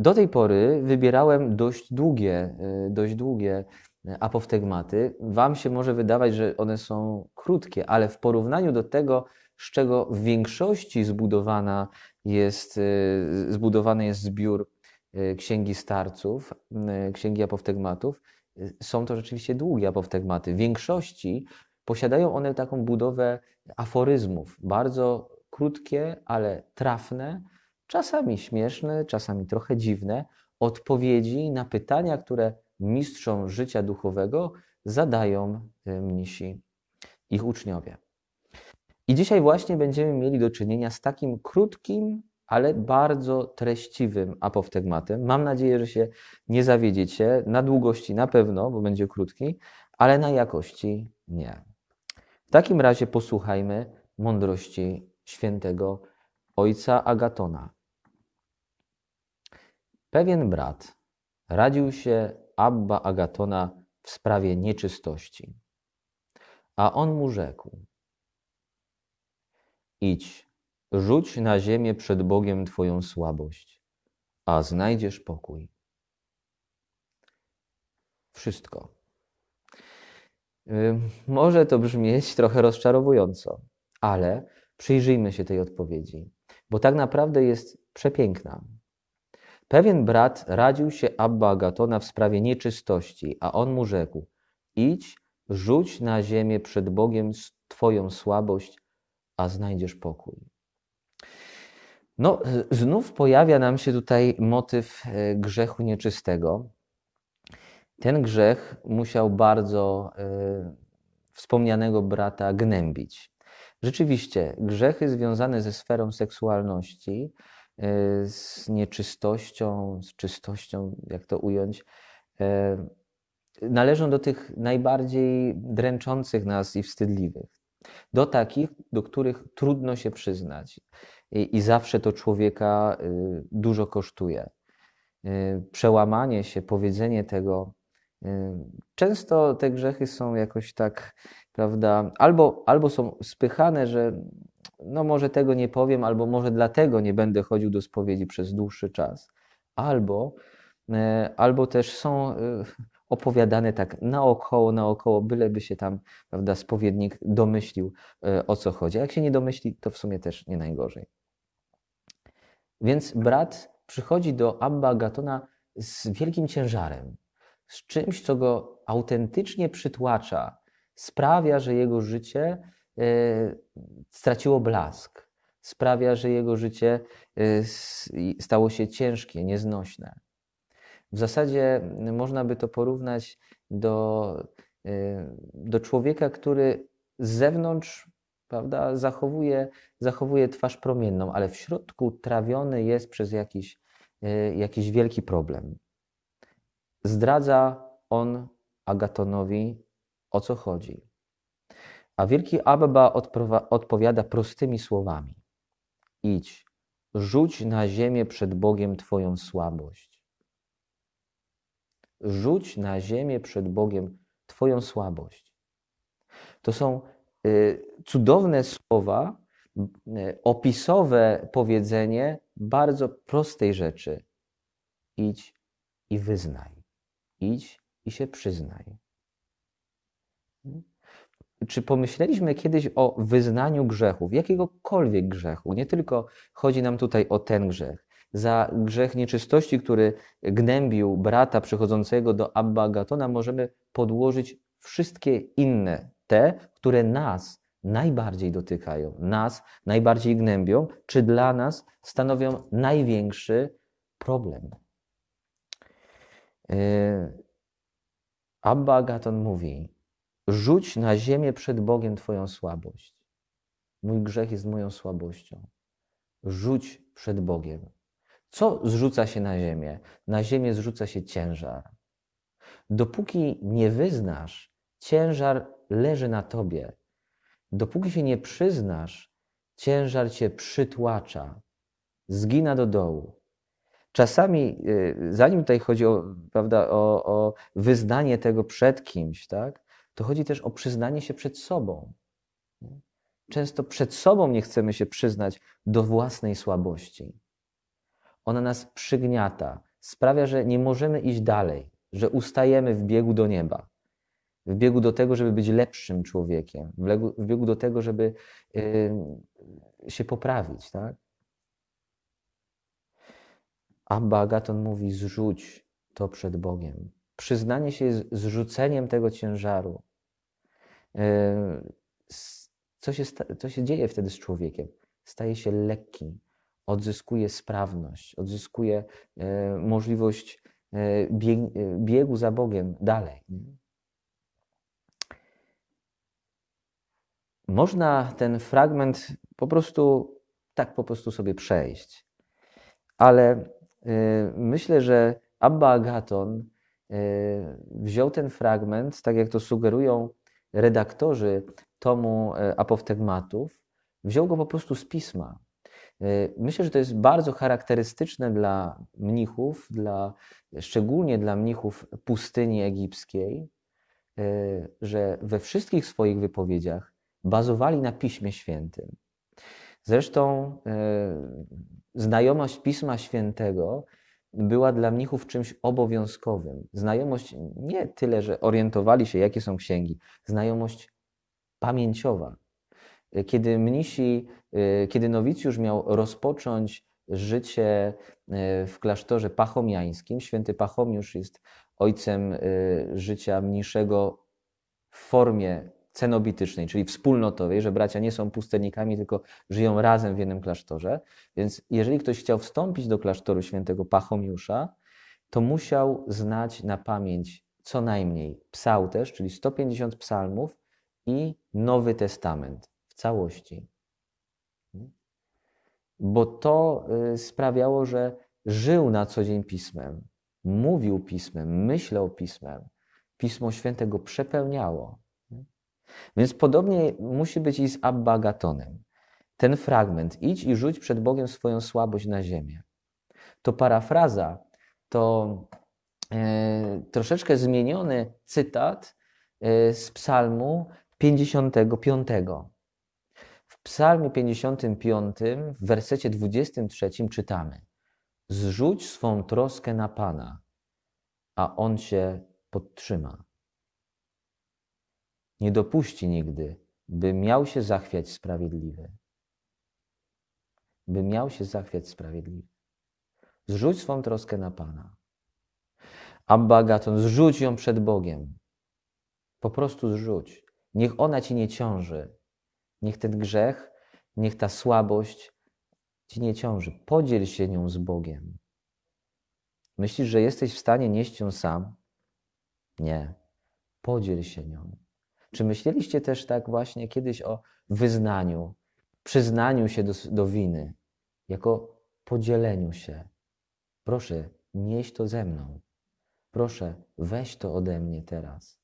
Do tej pory wybierałem dość długie, y, dość długie y, apoftegmaty. Wam się może wydawać, że one są krótkie, ale w porównaniu do tego, z czego w większości zbudowana jest, y, zbudowany jest zbiór Księgi Starców, Księgi Apoftegmatów, są to rzeczywiście długie apoftegmaty. W większości posiadają one taką budowę aforyzmów, bardzo krótkie, ale trafne, czasami śmieszne, czasami trochę dziwne, odpowiedzi na pytania, które mistrzom życia duchowego zadają y, mnisi, ich uczniowie. I dzisiaj właśnie będziemy mieli do czynienia z takim krótkim, ale bardzo treściwym apoftegmatem. Mam nadzieję, że się nie zawiedziecie. Na długości na pewno, bo będzie krótki, ale na jakości nie. W takim razie posłuchajmy mądrości świętego ojca Agatona. Pewien brat radził się Abba Agatona w sprawie nieczystości, a on mu rzekł: Idź, rzuć na ziemię przed Bogiem Twoją słabość, a znajdziesz pokój. Wszystko. Może to brzmieć trochę rozczarowująco, ale przyjrzyjmy się tej odpowiedzi, bo tak naprawdę jest przepiękna. Pewien brat radził się Abba Agatona w sprawie nieczystości, a on mu rzekł: Idź, rzuć na ziemię przed Bogiem Twoją słabość, a znajdziesz pokój. No, e, znów pojawia nam się tutaj motyw e, grzechu nieczystego. Ten grzech musiał bardzo y, wspomnianego brata gnębić. Rzeczywiście, grzechy związane ze sferą seksualności E, z nieczystością, z czystością, jak to ująć, e, należą do tych najbardziej dręczących nas i wstydliwych. Do takich, do których trudno się przyznać i, i zawsze to człowieka e, dużo kosztuje. Przełamanie się, powiedzenie tego, Często te grzechy są jakoś tak, prawda, albo, albo są spychane, że no może tego nie powiem, albo może dlatego nie będę chodził do spowiedzi przez dłuższy czas, albo, e, albo też są e, opowiadane tak naokoło, naokoło, byleby się tam, prawda, spowiednik domyślił e, o co chodzi. A jak się nie domyśli, to w sumie też nie najgorzej. Więc brat przychodzi do Abba Gatona z wielkim ciężarem, z czymś, co go autentycznie przytłacza, sprawia, że jego życie e, straciło blask, sprawia, że jego życie e, stało się ciężkie, nieznośne. W zasadzie można by to porównać do, e, do człowieka, który z zewnątrz prawda, zachowuje, zachowuje twarz promienną, ale w środku trawiony jest przez jakiś, jakiś wielki problem zdradza on Agatonowi, o co chodzi. A wielki Abba odpowiada prostymi słowami: Idź, rzuć na ziemię przed Bogiem Twoją słabość. Rzuć na ziemię przed Bogiem Twoją słabość. To są y, cudowne słowa, y, opisowe powiedzenie bardzo prostej rzeczy. Idź i wyznaj idź i się przyznaj. Czy pomyśleliśmy kiedyś o wyznaniu grzechów, jakiegokolwiek grzechu? Nie tylko chodzi nam tutaj o ten grzech. Za grzech nieczystości, który gnębił brata przychodzącego do Abba Gatona, możemy podłożyć wszystkie inne, te, które nas najbardziej dotykają, nas najbardziej gnębią, czy dla nas stanowią największy problem. Yy, Abba Agaton mówi: Rzuć na ziemię przed Bogiem Twoją słabość. Mój grzech jest moją słabością. Rzuć przed Bogiem. Co zrzuca się na ziemię? Na ziemię zrzuca się ciężar. Dopóki nie wyznasz, ciężar leży na tobie. Dopóki się nie przyznasz, ciężar cię przytłacza, zgina do dołu czasami, y, zanim tutaj chodzi o, prawda, o, o wyznanie tego przed kimś, tak, to chodzi też o przyznanie się przed sobą. Często przed sobą nie chcemy się przyznać do własnej słabości. Ona nas przygniata, sprawia, że nie możemy iść dalej, że ustajemy w biegu do nieba, w biegu do tego, żeby być lepszym człowiekiem, w biegu do tego, żeby się poprawić. Tak? Abba Agaton mówi: zrzuć to przed Bogiem. Przyznanie się jest zrzuceniem tego ciężaru. E, co się, co się dzieje wtedy z człowiekiem? Staje się lekki, odzyskuje sprawność, odzyskuje e, możliwość e, biegu za Bogiem dalej. Można ten fragment po prostu tak po prostu sobie przejść, ale Y, myślę, że Abba Agaton y, wziął ten fragment, tak jak to sugerują redaktorzy tomu e, apoftegmatów, wziął go po prostu z pisma. Y, myślę, że to jest bardzo charakterystyczne dla mnichów, dla, szczególnie dla mnichów pustyni egipskiej, że we wszystkich swoich wypowiedziach bazowali na Piśmie Świętym. Zresztą e, znajomość Pisma Świętego była dla mnichów czymś obowiązkowym. Znajomość nie tyle, że orientowali się, jakie są księgi, znajomość pamięciowa. E, kiedy mnisi, e, kiedy nowicjusz miał rozpocząć życie w klasztorze pachomiańskim, święty Pachomiusz jest ojcem życia mniszego w formie cenobitycznej, czyli wspólnotowej, że bracia nie są pustelnikami, tylko żyją razem w jednym klasztorze. Więc jeżeli ktoś chciał wstąpić do klasztoru świętego Pachomiusza, to musiał znać na pamięć co najmniej też, czyli 150 psalmów i Nowy Testament w całości. Bo to y, sprawiało, że żył na co dzień pismem, mówił pismem, myślał pismem. Pismo Święte go przepełniało. Więc podobnie musi być i z Abba Gatonem. Ten fragment, idź i rzuć przed Bogiem swoją słabość na ziemię. To parafraza, to e, troszeczkę zmieniony cytat e, z psalmu 55. W psalmie 55 w wersecie 23 czytamy Zrzuć swą troskę na Pana, a On się podtrzyma nie dopuści nigdy, by miał się zachwiać sprawiedliwy. By miał się zachwiać sprawiedliwy. Zrzuć swą troskę na Pana. Abba Agaton, zrzuć ją przed Bogiem. Po prostu zrzuć. Niech ona ci nie ciąży. Niech ten grzech, niech ta słabość ci nie ciąży. Podziel się nią z Bogiem. Myślisz, że jesteś w stanie nieść ją sam? Nie. Podziel się nią. Czy myśleliście też tak właśnie kiedyś o wyznaniu, przyznaniu się do, do winy, jako podzieleniu się? Proszę, nieś to ze mną. Proszę, weź to ode mnie teraz,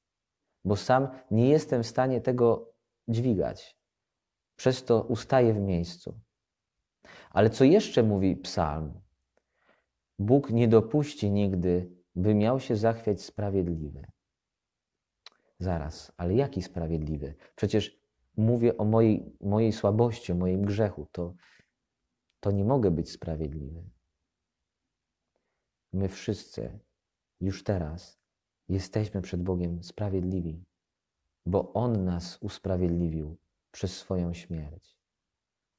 bo sam nie jestem w stanie tego dźwigać. Przez to ustaję w miejscu. Ale co jeszcze mówi psalm? Bóg nie dopuści nigdy, by miał się zachwiać sprawiedliwy. Zaraz, ale jaki sprawiedliwy? Przecież mówię o mojej, mojej słabości, o moim grzechu. To, to nie mogę być sprawiedliwy. My wszyscy już teraz jesteśmy przed Bogiem sprawiedliwi, bo On nas usprawiedliwił przez swoją śmierć.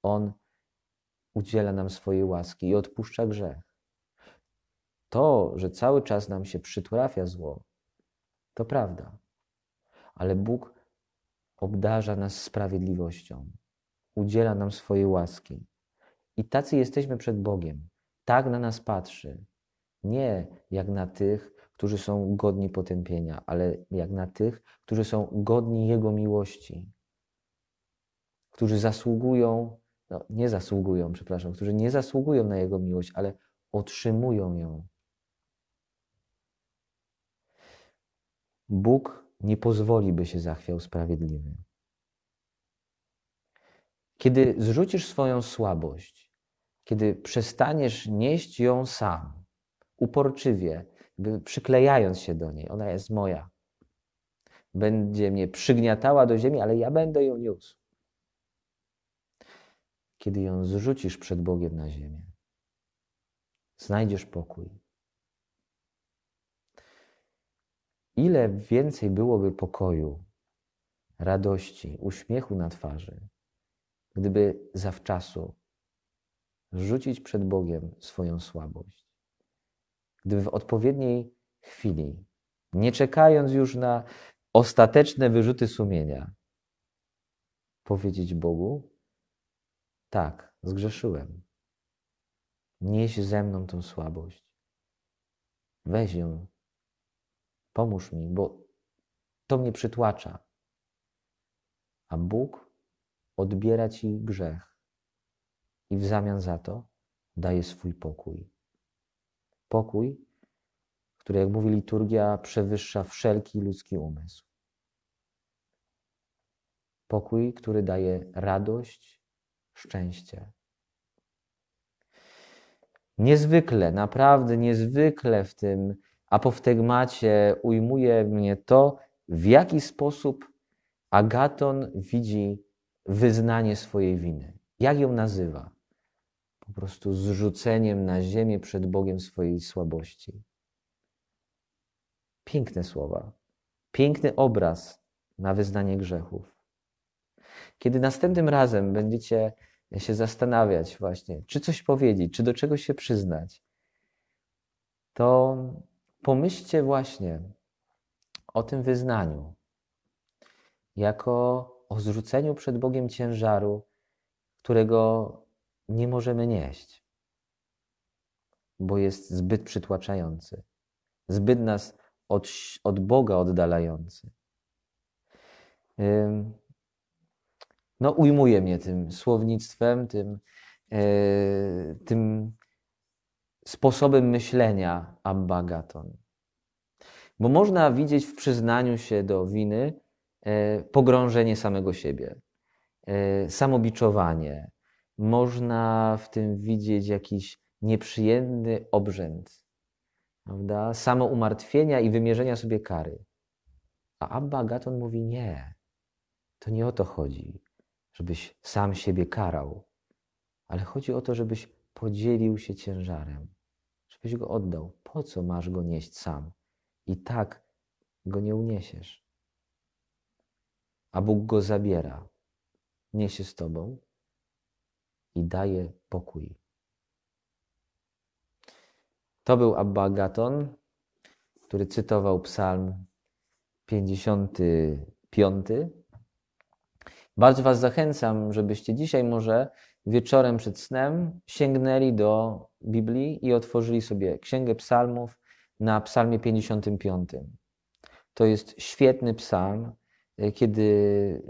On udziela nam swojej łaski i odpuszcza grzech. To, że cały czas nam się przytrafia zło, to prawda ale Bóg obdarza nas sprawiedliwością, udziela nam swojej łaski. I tacy jesteśmy przed Bogiem. Tak na nas patrzy. Nie jak na tych, którzy są godni potępienia, ale jak na tych, którzy są godni Jego miłości, którzy zasługują, no nie zasługują, przepraszam, którzy nie zasługują na Jego miłość, ale otrzymują ją. Bóg nie pozwoli, by się zachwiał sprawiedliwy. Kiedy zrzucisz swoją słabość, kiedy przestaniesz nieść ją sam, uporczywie, przyklejając się do niej, ona jest moja, będzie mnie przygniatała do ziemi, ale ja będę ją niósł. Kiedy ją zrzucisz przed Bogiem na ziemię, znajdziesz pokój ile więcej byłoby pokoju, radości, uśmiechu na twarzy, gdyby zawczasu rzucić przed Bogiem swoją słabość, gdyby w odpowiedniej chwili, nie czekając już na ostateczne wyrzuty sumienia, powiedzieć Bogu: Tak, zgrzeszyłem. Nieś ze mną tą słabość. Weź ją Pomóż mi, bo to mnie przytłacza. A Bóg odbiera ci grzech i w zamian za to daje swój pokój. Pokój, który, jak mówi liturgia, przewyższa wszelki ludzki umysł. Pokój, który daje radość, szczęście. Niezwykle, naprawdę niezwykle w tym apoftegmacie ujmuje mnie to, w jaki sposób Agaton widzi wyznanie swojej winy. Jak ją nazywa? Po prostu zrzuceniem na ziemię przed Bogiem swojej słabości. Piękne słowa, piękny obraz na wyznanie grzechów. Kiedy następnym razem będziecie się zastanawiać, właśnie, czy coś powiedzieć, czy do czegoś się przyznać, to Pomyślcie właśnie o tym wyznaniu jako o zrzuceniu przed Bogiem ciężaru, którego nie możemy nieść, bo jest zbyt przytłaczający, zbyt nas od, od Boga oddalający. No, ujmuje mnie tym słownictwem, tym, e, tym sposobem myślenia Abbagaton. Bo można widzieć w przyznaniu się do winy e, pogrążenie samego siebie, e, samobiczowanie. Można w tym widzieć jakiś nieprzyjemny obrzęd, prawda? samo umartwienia i wymierzenia sobie kary. A Abba Agaton mówi: Nie, to nie o to chodzi, żebyś sam siebie karał, ale chodzi o to, żebyś podzielił się ciężarem. Ktoś go oddał. Po co masz go nieść sam? I tak go nie uniesiesz. A Bóg go zabiera, niesie z tobą i daje pokój. To był Abba Agaton, który cytował Psalm 55. Bardzo Was zachęcam, żebyście dzisiaj może wieczorem przed snem sięgnęli do Biblii i otworzyli sobie Księgę Psalmów na Psalmie 55. To jest świetny psalm, e, kiedy y,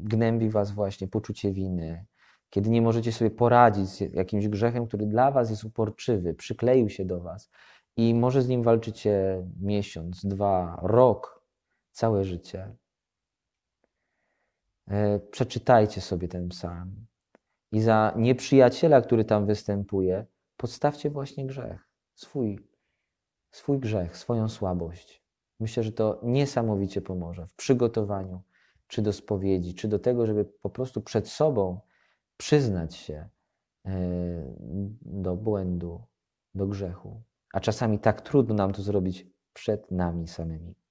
gnębi was właśnie poczucie winy, kiedy nie możecie sobie poradzić z jakimś grzechem, który dla was jest uporczywy, przykleił się do was i może z nim walczycie miesiąc, dwa, rok, całe życie. E, przeczytajcie sobie ten psalm i za nieprzyjaciela, który tam występuje, podstawcie właśnie grzech, swój, swój grzech, swoją słabość. Myślę, że to niesamowicie pomoże w przygotowaniu czy do spowiedzi, czy do tego, żeby po prostu przed sobą przyznać się e, do błędu, do grzechu. A czasami tak trudno nam to zrobić przed nami samymi.